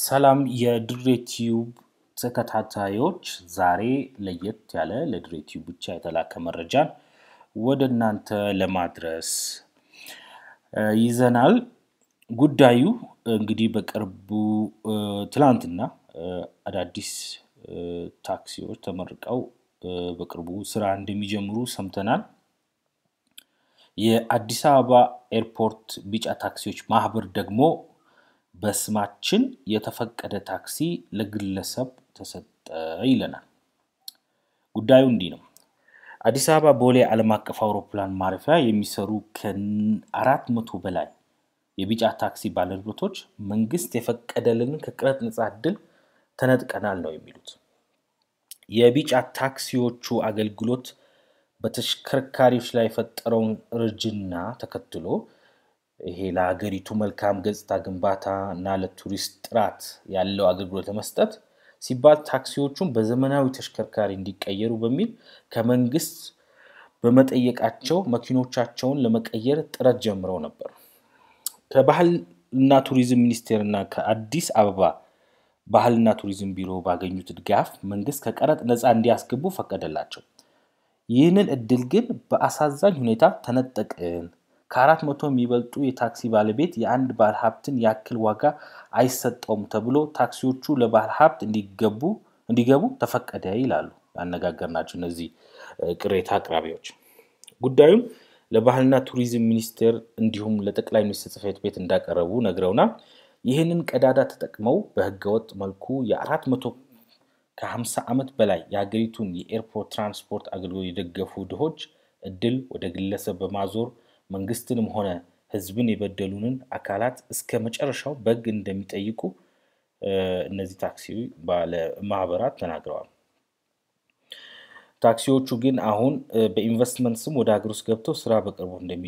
ሰላም የድሬ ቲዩብ ተከታታዮች፣ ዛሬ ለየት ያለ ለድሬ ቲዩብ ብቻ የተላከ መረጃ ወደ እናንተ ለማድረስ ይዘናል። ጉዳዩ እንግዲህ በቅርቡ ትላንትና አዳዲስ ታክሲዎች ተመርቀው በቅርቡ ስራ እንደሚጀምሩ ሰምተናል። የአዲስ አበባ ኤርፖርት ቢጫ ታክሲዎች ማህበር ደግሞ በስማችን የተፈቀደ ታክሲ ለግለሰብ ተሰጠ ይለናል። ጉዳዩ እንዲህ ነው። አዲስ አበባ ቦሌ ዓለም አቀፍ አውሮፕላን ማረፊያ የሚሰሩ ከአራት መቶ በላይ የቢጫ ታክሲ ባለንብረቶች መንግስት የፈቀደልን ከቅረት ነፃ እድል ተነጥቀናል ነው የሚሉት። የቢጫ ታክሲዎቹ አገልግሎት በተሽከርካሪዎች ላይ የፈጠረውን እርጅና ተከትሎ ይሄ ለሀገሪቱ መልካም ገጽታ ግንባታ እና ለቱሪስት ጥራት ያለው አገልግሎት ለመስጠት ሲባል ታክሲዎቹን በዘመናዊ ተሽከርካሪ እንዲቀየሩ በሚል ከመንግስት በመጠየቃቸው መኪኖቻቸውን ለመቀየር ጥረት ጀምረው ነበር። ከባህልና ቱሪዝም ሚኒስቴርና ከአዲስ አበባ ባህልና ቱሪዝም ቢሮ ባገኙት ድጋፍ መንግስት ከቀረጥ ነፃ እንዲያስገቡ ፈቀደላቸው። ይህንን እድል ግን በአሳዛኝ ሁኔታ ተነጠቅን። ከአራት መቶ የሚበልጡ የታክሲ ባለቤት የአንድ ባለ ሀብትን ያክል ዋጋ አይሰጠውም ተብሎ ታክሲዎቹ ለባለ ሀብት እንዲገቡ ተፈቀደ ይላሉ ናቸው እነዚህ ቅሬታ አቅራቢዎች። ጉዳዩም ለባህልና ቱሪዝም ሚኒስቴር እንዲሁም ለጠቅላይ ሚኒስትር ጽፈት ቤት እንዳቀረቡ ነግረውናል። ይህንን ቀዳዳ ተጠቅመው በህገወጥ መልኩ የአራት መቶ ከ50 ዓመት በላይ የሀገሪቱን የኤርፖርት ትራንስፖርት አገልግሎት የደገፉ ድሆች እድል ወደ ግለሰብ በማዞር መንግስትንም ሆነ ህዝብን የበደሉንን አካላት እስከ መጨረሻው በግ እንደሚጠይቁ እነዚህ ታክሲ ባለ ማህበራት ተናግረዋል። ታክሲዎቹ ግን አሁን በኢንቨስትመንት ስም ወደ ሀገር ውስጥ ገብተው ስራ በቅርቡ እንደሚ